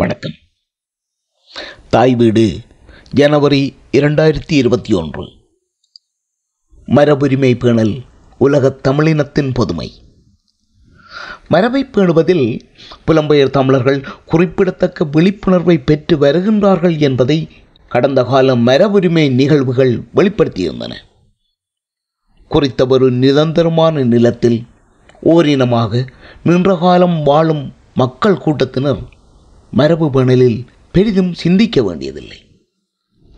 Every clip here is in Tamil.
வணக்கம் தாய் வீடு ஜனவரி இரண்டாயிரத்தி இருபத்தி ஒன்று மரபுரிமை பேணல் உலகத் தமிழினத்தின் பொதுமை மரபை பேணுவதில் புலம்பெயர் தமிழர்கள் குறிப்பிடத்தக்க விழிப்புணர்வை பெற்று வருகின்றார்கள் என்பதை கடந்த கால மரபுரிமை நிகழ்வுகள் வெளிப்படுத்தியிருந்தன குறித்த ஒரு நிரந்தரமான நிலத்தில் ஓரினமாக நின்ற காலம் வாழும் மக்கள் கூட்டத்தினர் மரபு பேணலில் பெரிதும் சிந்திக்க வேண்டியதில்லை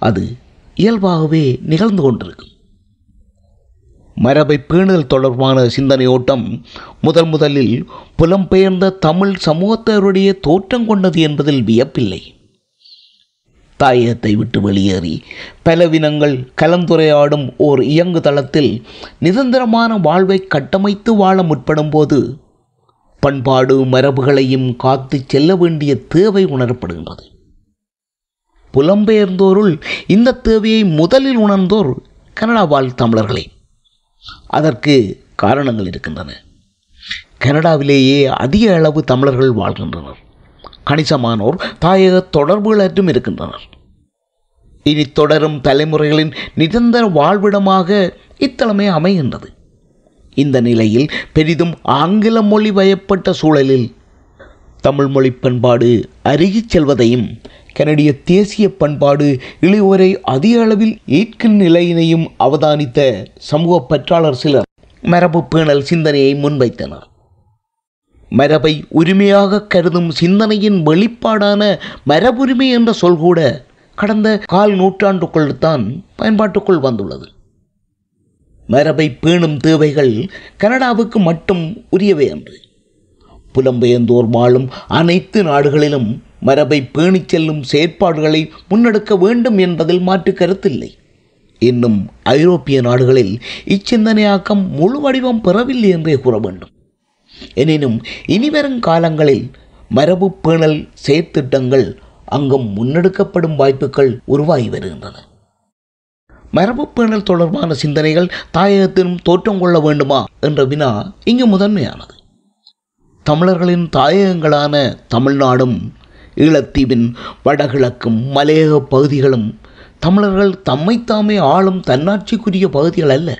அது இயல்பாகவே நிகழ்ந்து கொண்டிருக்கும் மரபை பேணுதல் தொடர்பான சிந்தனை ஓட்டம் முதல் முதலில் புலம்பெயர்ந்த தமிழ் சமூகத்தருடைய தோற்றம் கொண்டது என்பதில் வியப்பில்லை தாயகத்தை விட்டு வெளியேறி பலவினங்கள் கலந்துரையாடும் ஓர் இயங்கு தளத்தில் நிரந்தரமான வாழ்வை கட்டமைத்து வாழ முற்படும் போது பண்பாடு மரபுகளையும் காத்து செல்ல வேண்டிய தேவை உணரப்படுகின்றது புலம்பெயர்ந்தோருள் இந்த தேவையை முதலில் உணர்ந்தோர் கனடா வாழ் தமிழர்களே அதற்கு காரணங்கள் இருக்கின்றன கனடாவிலேயே அதிக அளவு தமிழர்கள் வாழ்கின்றனர் கணிசமானோர் தாயக தொடர்புகளற்றும் இருக்கின்றனர் இனி தொடரும் தலைமுறைகளின் நிரந்தர வாழ்விடமாக இத்தலமே அமைகின்றது இந்த நிலையில் பெரிதும் ஆங்கில மொழி வயப்பட்ட சூழலில் தமிழ் மொழி பண்பாடு அருகி செல்வதையும் கனடிய தேசிய பண்பாடு இளையோரை அதிக அளவில் ஈர்க்கும் நிலையினையும் அவதானித்த சமூக பற்றாளர் சிலர் மரபு பேணல் சிந்தனையை முன்வைத்தனர் மரபை உரிமையாக கருதும் சிந்தனையின் வெளிப்பாடான மரபுரிமை என்ற சொல்கூட கடந்த கால் நூற்றாண்டுக்குள் தான் பயன்பாட்டுக்குள் வந்துள்ளது மரபை பேணும் தேவைகள் கனடாவுக்கு மட்டும் உரியவை அன்று புலம்பெயர்ந்தோர் வாழும் அனைத்து நாடுகளிலும் மரபை பேணிச் செல்லும் செயற்பாடுகளை முன்னெடுக்க வேண்டும் என்பதில் மாற்று கருத்தில்லை இன்னும் ஐரோப்பிய நாடுகளில் இச்சிந்தனையாக்கம் முழு வடிவம் பெறவில்லை என்றே கூற வேண்டும் எனினும் இனிவரும் காலங்களில் மரபு பேணல் செயற்திட்டங்கள் அங்கும் முன்னெடுக்கப்படும் வாய்ப்புகள் உருவாகி வருகின்றன மரபு பேணல் தொடர்பான சிந்தனைகள் தாயகத்திலும் தோற்றம் கொள்ள வேண்டுமா என்ற வினா இங்கு முதன்மையானது தமிழர்களின் தாயகங்களான தமிழ்நாடும் ஈழத்தீவின் வடகிழக்கும் மலையக பகுதிகளும் தமிழர்கள் தம்மைத்தாமே ஆளும் தன்னாட்சிக்குரிய பகுதிகள் அல்ல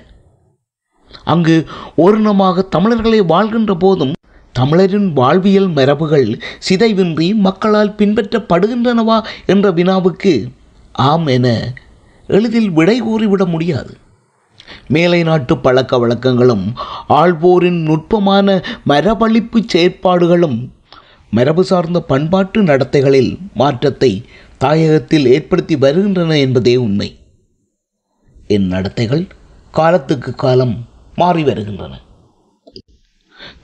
அங்கு ஓரினமாக தமிழர்களை வாழ்கின்ற போதும் தமிழரின் வாழ்வியல் மரபுகள் சிதைவின்றி மக்களால் பின்பற்றப்படுகின்றனவா என்ற வினாவுக்கு ஆம் என எளிதில் விடை கூறிவிட முடியாது மேலை நாட்டு பழக்க வழக்கங்களும் ஆழ்வோரின் நுட்பமான மரபளிப்பு செயற்பாடுகளும் மரபு சார்ந்த பண்பாட்டு நடத்தைகளில் மாற்றத்தை தாயகத்தில் ஏற்படுத்தி வருகின்றன என்பதே உண்மை என் நடத்தைகள் காலத்துக்கு காலம் மாறி வருகின்றன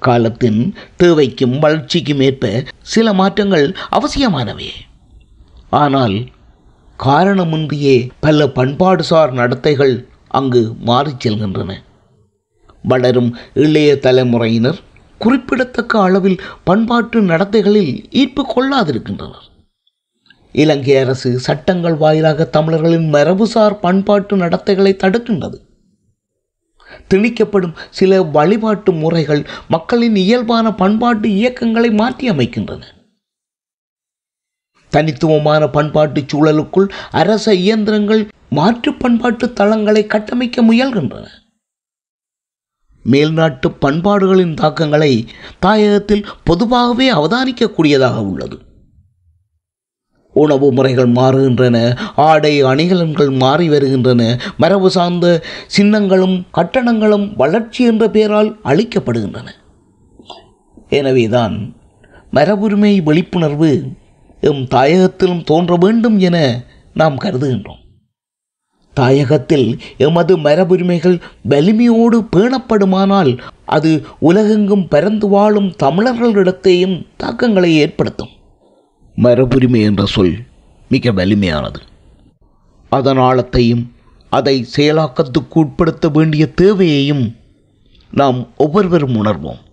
காலத்தின் தேவைக்கும் வளர்ச்சிக்கும் ஏற்ப சில மாற்றங்கள் அவசியமானவையே ஆனால் காரணமின்றியே பல பண்பாடுசார் நடத்தைகள் அங்கு மாறிச் செல்கின்றன வளரும் இளைய தலைமுறையினர் குறிப்பிடத்தக்க அளவில் பண்பாட்டு நடத்தைகளில் ஈர்ப்பு கொள்ளாதிருக்கின்றனர் இலங்கை அரசு சட்டங்கள் வாயிலாக தமிழர்களின் மரபுசார் பண்பாட்டு நடத்தைகளை தடுக்கின்றது திணிக்கப்படும் சில வழிபாட்டு முறைகள் மக்களின் இயல்பான பண்பாட்டு இயக்கங்களை மாற்றி அமைக்கின்றன தனித்துவமான பண்பாட்டு சூழலுக்குள் அரச இயந்திரங்கள் மாற்று பண்பாட்டு தளங்களை கட்டமைக்க முயல்கின்றன மேல்நாட்டு பண்பாடுகளின் தாக்கங்களை தாயகத்தில் பொதுவாகவே அவதானிக்கக்கூடியதாக உள்ளது உணவு முறைகள் மாறுகின்றன ஆடை அணிகலன்கள் மாறி வருகின்றன மரபு சார்ந்த சின்னங்களும் கட்டணங்களும் வளர்ச்சி என்ற பெயரால் அளிக்கப்படுகின்றன எனவேதான் மரபுரிமை விழிப்புணர்வு எம் தாயகத்திலும் தோன்ற வேண்டும் என நாம் கருதுகின்றோம் தாயகத்தில் எமது மரபுரிமைகள் வலிமையோடு பேணப்படுமானால் அது உலகெங்கும் பரந்து வாழும் தமிழர்களிடத்தையும் தாக்கங்களை ஏற்படுத்தும் மரபுரிமை என்ற சொல் மிக வலிமையானது அதன் ஆழத்தையும் அதை செயலாக்கத்துக்கு உட்படுத்த வேண்டிய தேவையையும் நாம் ஒவ்வொருவரும் உணர்வோம்